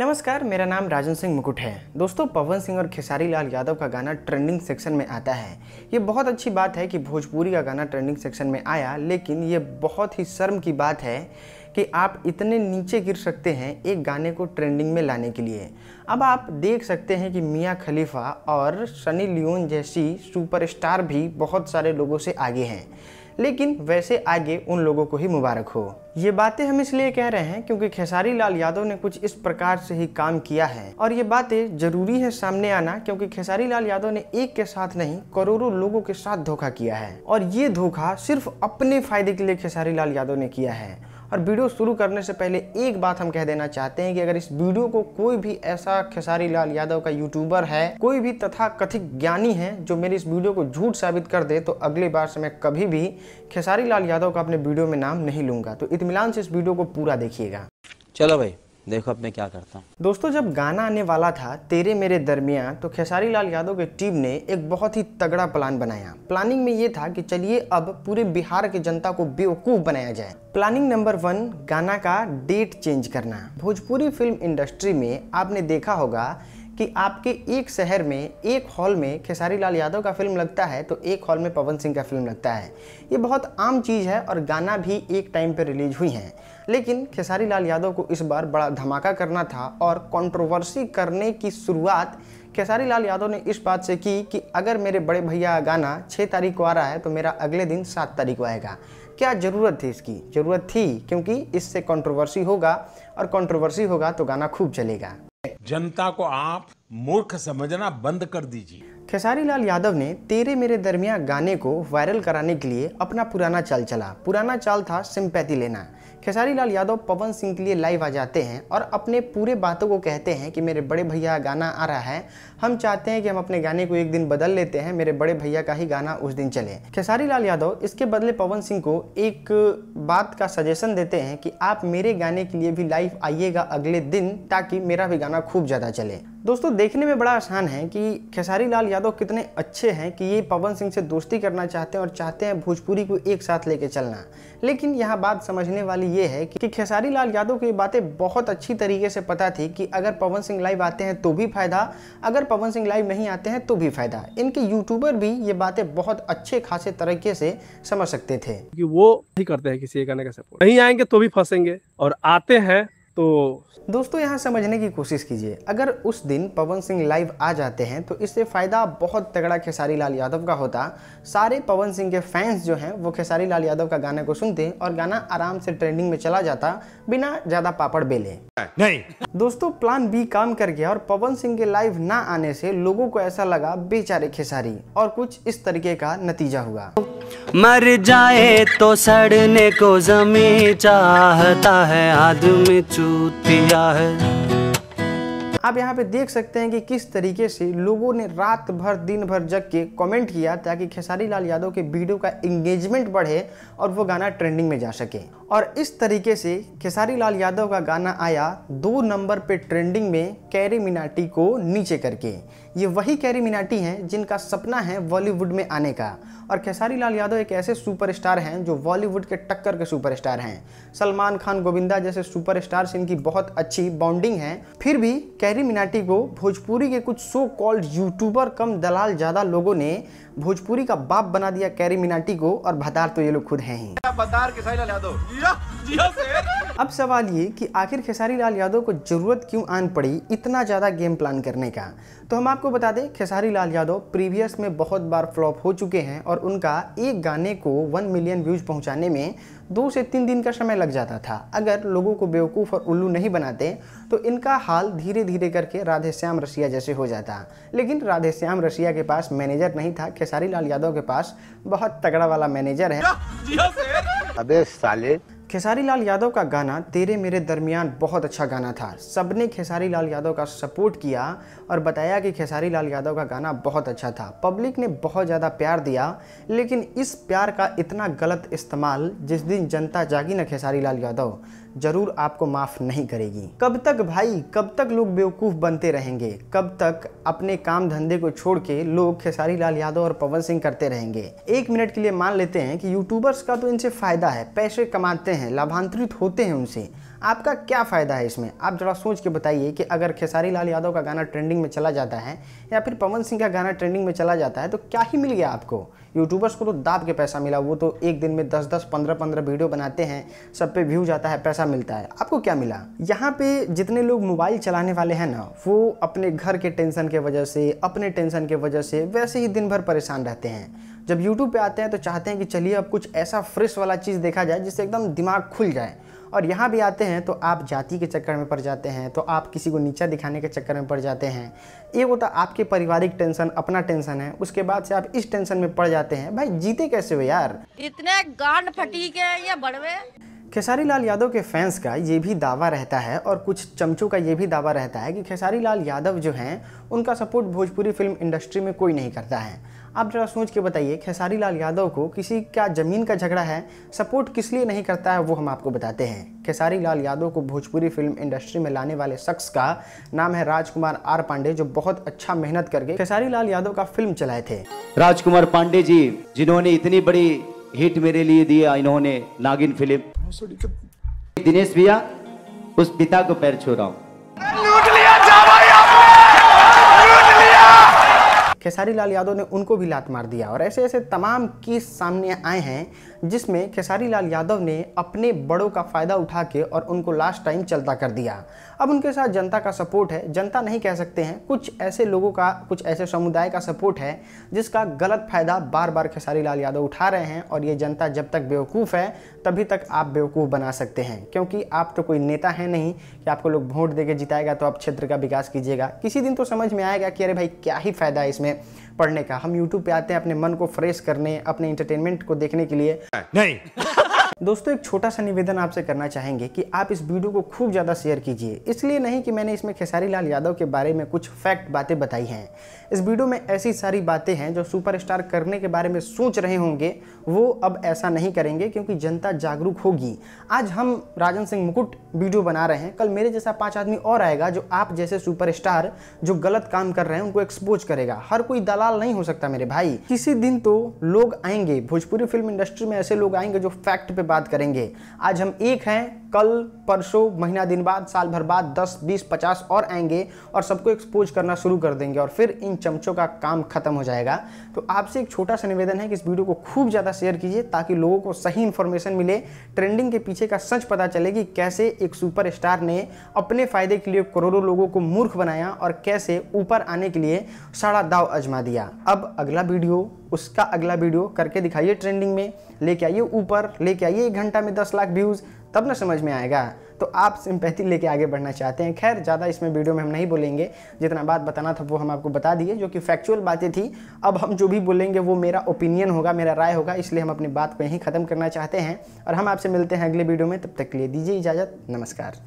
नमस्कार मेरा नाम राजन सिंह मुकुट है दोस्तों पवन सिंह और खेसारी लाल यादव का गाना ट्रेंडिंग सेक्शन में आता है ये बहुत अच्छी बात है कि भोजपुरी का गाना ट्रेंडिंग सेक्शन में आया लेकिन ये बहुत ही शर्म की बात है कि आप इतने नीचे गिर सकते हैं एक गाने को ट्रेंडिंग में लाने के लिए अब आप देख सकते हैं कि मियाँ खलीफा और सनी लियोन जैसी सुपरस्टार भी बहुत सारे लोगों से आगे हैं लेकिन वैसे आगे उन लोगों को ही मुबारक हो ये बातें हम इसलिए कह रहे हैं क्योंकि खेसारी लाल यादव ने कुछ इस प्रकार से ही काम किया है और ये बातें जरूरी है सामने आना क्योंकि खेसारी लाल यादव ने एक के साथ नहीं करोड़ों लोगों के साथ धोखा किया है और ये धोखा सिर्फ अपने फायदे के लिए खेसारी लाल यादव ने किया है और वीडियो शुरू करने से पहले एक बात हम कह देना चाहते हैं कि अगर इस वीडियो को कोई भी ऐसा खेसारी लाल यादव का यूट्यूबर है कोई भी तथा कथित ज्ञानी है जो मेरी इस वीडियो को झूठ साबित कर दे तो अगली बार से मैं कभी भी खेसारी लाल यादव का अपने वीडियो में नाम नहीं लूंगा तो इतमिलान से इस वीडियो को पूरा देखिएगा चलो भाई देखो अब मैं क्या करता हूँ दोस्तों जब गाना आने वाला था तेरे मेरे दरमियान तो खेसारी लाल यादव की टीम ने एक बहुत ही तगड़ा प्लान बनाया प्लानिंग में ये था कि चलिए अब पूरे बिहार की जनता को बेवकूफ़ बनाया जाए प्लानिंग नंबर वन गाना का डेट चेंज करना भोजपुरी फिल्म इंडस्ट्री में आपने देखा होगा कि आपके एक शहर में एक हॉल में खेसारी लाल यादव का फिल्म लगता है तो एक हॉल में पवन सिंह का फिल्म लगता है ये बहुत आम चीज़ है और गाना भी एक टाइम पर रिलीज हुई हैं लेकिन खेसारी लाल यादव को इस बार बड़ा धमाका करना था और कंट्रोवर्सी करने की शुरुआत खेसारी लाल यादव ने इस बात से की कि अगर मेरे बड़े भैया गाना छः तारीख को आ रहा है तो मेरा अगले दिन सात तारीख को आएगा क्या ज़रूरत थी इसकी ज़रूरत थी क्योंकि इससे कंट्रोवर्सी होगा और कंट्रोवर्सी होगा तो गाना खूब चलेगा जनता को आप मूर्ख समझना बंद कर दीजिए खेसारी लाल यादव ने तेरे मेरे दरमिया गाने को वायरल कराने के लिए अपना पुराना चाल चला पुराना चाल था सिंपैथी लेना खेसारी लाल यादव पवन सिंह के लिए लाइव आ जाते हैं और अपने पूरे बातों को कहते हैं कि मेरे बड़े भैया गाना आ रहा है हम चाहते हैं कि हम अपने गाने को एक दिन बदल लेते हैं मेरे बड़े भैया का ही गाना उस दिन चले खेसारी लाल यादव इसके बदले पवन सिंह को एक बात का सजेशन देते हैं कि आप मेरे गाने के लिए भी लाइव आइएगा अगले दिन ताकि मेरा भी गाना खूब ज़्यादा चले दोस्तों देखने में बड़ा आसान है कि खेसारी लाल यादव कितने अच्छे हैं कि ये पवन सिंह से दोस्ती करना चाहते हैं और चाहते हैं भोजपुरी को एक साथ लेके चलना लेकिन यह बात समझने वाली ये है कि खेसारी लाल यादव को ये बातें बहुत अच्छी तरीके से पता थी कि अगर पवन सिंह लाइव आते हैं तो भी फ़ायदा अगर पवन सिंह लाइव नहीं आते हैं तो भी फ़ायदा इनके यूट्यूबर भी ये बातें बहुत अच्छे खासे तरीके से समझ सकते थे कि वो नहीं करते हैं किसी एक गाने का सपोर्ट नहीं आएंगे तो भी फंसेंगे और आते हैं तो दोस्तों यहाँ समझने की कोशिश कीजिए अगर उस दिन पवन सिंह लाइव आ जाते हैं तो इससे फ़ायदा बहुत तगड़ा खेसारी लाल यादव का होता सारे पवन सिंह के फैंस जो हैं वो खेसारी लाल यादव का गाने को सुनते और गाना आराम से ट्रेंडिंग में चला जाता बिना ज़्यादा पापड़ बेले नहीं दोस्तों प्लान बी काम कर गया और पवन सिंह के लाइव ना आने से लोगों को ऐसा लगा बेचारे खेसारी और कुछ इस तरीके का नतीजा हुआ मर जाए तो सड़ने को जमी चाहता है आदमी चूतिया है आप यहाँ पे देख सकते हैं कि किस तरीके से लोगों ने रात भर दिन भर जग के कमेंट किया ताकि खेसारी लाल यादव के वीडियो का एंगेजमेंट बढ़े और वो गाना ट्रेंडिंग में जा सके और इस तरीके से खेसारी लाल यादव का गाना आया दो नंबर पे ट्रेंडिंग में कैरी मिनाटी को नीचे करके ये वही कैरी मिनाटी हैं जिनका सपना है बॉलीवुड में आने का और खेसारी लाल यादव एक ऐसे सुपरस्टार हैं जो बॉलीवुड के टक्कर के सुपरस्टार हैं सलमान खान गोविंदा जैसे सुपर से इनकी बहुत अच्छी बॉन्डिंग है फिर भी कैरी मिनाटी को भोजपुरी के कुछ सो कॉल्ड यूट्यूबर कम दलाल ज़्यादा लोगों ने भोजपुरी का बाप बना दिया कैरी मिनाटी को और भदार तो ये लोग खुद हैं ही पदार खेसारी लाल यादव अब सवाल ये कि आखिर खेसारी लाल यादव को ज़रूरत क्यों आन पड़ी इतना ज़्यादा गेम प्लान करने का तो हम आपको बता दें खेसारी लाल यादव प्रीवियस में बहुत बार फ्लॉप हो चुके हैं और उनका एक गाने को वन मिलियन व्यूज़ पहुंचाने में दो से तीन दिन का समय लग जाता था अगर लोगों को बेवकूफ़ और उल्लू नहीं बनाते तो इनका हाल धीरे धीरे करके राधे श्याम रसिया जैसे हो जाता लेकिन राधे श्याम रसिया के पास मैनेजर नहीं था खेसारी लाल यादव के पास बहुत तगड़ा वाला मैनेजर है Abi sale खेसारी लाल यादव का गाना तेरे मेरे दरमियान बहुत अच्छा गाना था सबने खेसारी लाल यादव का सपोर्ट किया और बताया कि खेसारी लाल यादव का गाना बहुत अच्छा था पब्लिक ने बहुत ज़्यादा प्यार दिया लेकिन इस प्यार का इतना गलत इस्तेमाल जिस दिन जनता जागी ना खेसारी लाल यादव ज़रूर आपको माफ़ नहीं करेगी कब तक भाई कब तक लोग बेवकूफ़ बनते रहेंगे कब तक अपने काम धंधे को छोड़ के लोग खेसारी लाल यादव और पवन सिंह करते रहेंगे एक मिनट के लिए मान लेते हैं कि यूट्यूबर्स का तो इनसे फ़ायदा है पैसे कमाते हैं हैं लाभांतरित होते हैं उनसे आपका क्या फ़ायदा है इसमें आप जरा सोच के बताइए कि अगर खेसारी लाल यादव का गाना ट्रेंडिंग में चला जाता है या फिर पवन सिंह का गाना ट्रेंडिंग में चला जाता है तो क्या ही मिल गया आपको यूट्यूबर्स को तो दाब के पैसा मिला वो तो एक दिन में दस दस पंद्रह पंद्रह वीडियो बनाते हैं सब पे व्यू जाता है पैसा मिलता है आपको क्या मिला यहाँ पे जितने लोग मोबाइल चलाने वाले हैं ना वो अपने घर के टेंशन के वजह से अपने टेंशन के वजह से वैसे ही दिन भर परेशान रहते हैं जब यूट्यूब पे आते हैं तो चाहते हैं कि चलिए अब कुछ ऐसा फ्रेश वाला चीज़ देखा जाए जिससे एकदम दिमाग खुल जाए और यहाँ भी आते हैं तो आप जाति के चक्कर में पड़ जाते हैं तो आप किसी को नीचा दिखाने के चक्कर में पड़ जाते हैं एक होता तो आपके पारिवारिक टेंशन अपना टेंशन है उसके बाद से आप इस टेंशन में पड़ जाते हैं भाई जीते कैसे हो यार इतने गांड फटी के या बड़वे खेसारी लाल यादव के फैंस का ये भी दावा रहता है और कुछ चमचों का ये भी दावा रहता है कि खेसारी लाल यादव जो हैं उनका सपोर्ट भोजपुरी फिल्म इंडस्ट्री में कोई नहीं करता है आप जरा सोच के बताइए खेसारी लाल यादव को किसी का ज़मीन का झगड़ा है सपोर्ट किस लिए नहीं करता है वो हम आपको बताते हैं खेसारी लाल यादव को भोजपुरी फिल्म इंडस्ट्री में लाने वाले शख्स का नाम है राजकुमार आर पांडे जो बहुत अच्छा मेहनत करके खेसारी लाल यादव का फिल्म चलाए थे राजकुमार पांडे जी जिन्होंने इतनी बड़ी हिट मेरे लिए दिया इन्होंने नागिन फिल्म दिनेश भैया उस पिता को पैर छोड़ा हूँ खेसारी लाल यादव ने उनको भी लात मार दिया और ऐसे ऐसे तमाम केस सामने आए हैं जिसमें खेसारी लाल यादव ने अपने बड़ों का फ़ायदा उठा के और उनको लास्ट टाइम चलता कर दिया अब उनके साथ जनता का सपोर्ट है जनता नहीं कह सकते हैं कुछ ऐसे लोगों का कुछ ऐसे समुदाय का सपोर्ट है जिसका गलत फ़ायदा बार बार खेसारी लाल यादव उठा रहे हैं और ये जनता जब तक बेवकूफ़ है तभी तक आप बेवकूफ़ बना सकते हैं क्योंकि आप तो कोई नेता है नहीं कि आपको लोग वोट दे के जिताएगा तो आप क्षेत्र का विकास कीजिएगा किसी दिन तो समझ में आएगा कि अरे भाई क्या ही फ़ायदा है इसमें में पढ़ने का हम यूट्यूब पे आते हैं अपने मन को फ्रेश करने अपने इंटरटेनमेंट को देखने के लिए नहीं दोस्तों एक छोटा सा निवेदन आपसे करना चाहेंगे कि आप इस वीडियो को खूब ज़्यादा शेयर कीजिए इसलिए नहीं कि मैंने इसमें खेसारी लाल यादव के बारे में कुछ फैक्ट बातें बताई हैं इस वीडियो में ऐसी सारी बातें हैं जो सुपरस्टार करने के बारे में सोच रहे होंगे वो अब ऐसा नहीं करेंगे क्योंकि जनता जागरूक होगी आज हम राजन सिंह मुकुट वीडियो बना रहे हैं कल मेरे जैसा पाँच आदमी और आएगा जो आप जैसे सुपर जो गलत काम कर रहे हैं उनको एक्सपोज करेगा हर कोई दलाल नहीं हो सकता मेरे भाई किसी दिन तो लोग आएंगे भोजपुरी फिल्म इंडस्ट्री में ऐसे लोग आएंगे जो फैक्ट पे बात करेंगे आज हम एक हैं कल परसों महीना दिन बाद साल भर बाद 10 20 50 और आएंगे और सबको एक्सपोज करना शुरू कर देंगे और फिर इन चमचों का काम खत्म हो जाएगा तो आपसे एक छोटा सा निवेदन है कि इस वीडियो को खूब ज़्यादा शेयर कीजिए ताकि लोगों को सही इन्फॉर्मेशन मिले ट्रेंडिंग के पीछे का सच पता चले कि कैसे एक सुपर ने अपने फ़ायदे के लिए करोड़ों लोगों को मूर्ख बनाया और कैसे ऊपर आने के लिए सड़ा दाव आजमा दिया अब अगला वीडियो उसका अगला वीडियो करके दिखाइए ट्रेंडिंग में लेके आइए ऊपर लेके आइए एक घंटा में दस लाख व्यूज़ तब ना समझ में आएगा तो आप सिंपैथी लेके आगे बढ़ना चाहते हैं खैर ज़्यादा इसमें वीडियो में हम नहीं बोलेंगे जितना बात बताना था वो हम आपको बता दिए जो कि फैक्चुअल बातें थी अब हम जो भी बोलेंगे वो मेरा ओपिनियन होगा मेरा राय होगा इसलिए हम अपनी बात को यहीं ख़त्म करना चाहते हैं और हम आपसे मिलते हैं अगले वीडियो में तब तक के लिए दीजिए इजाज़त नमस्कार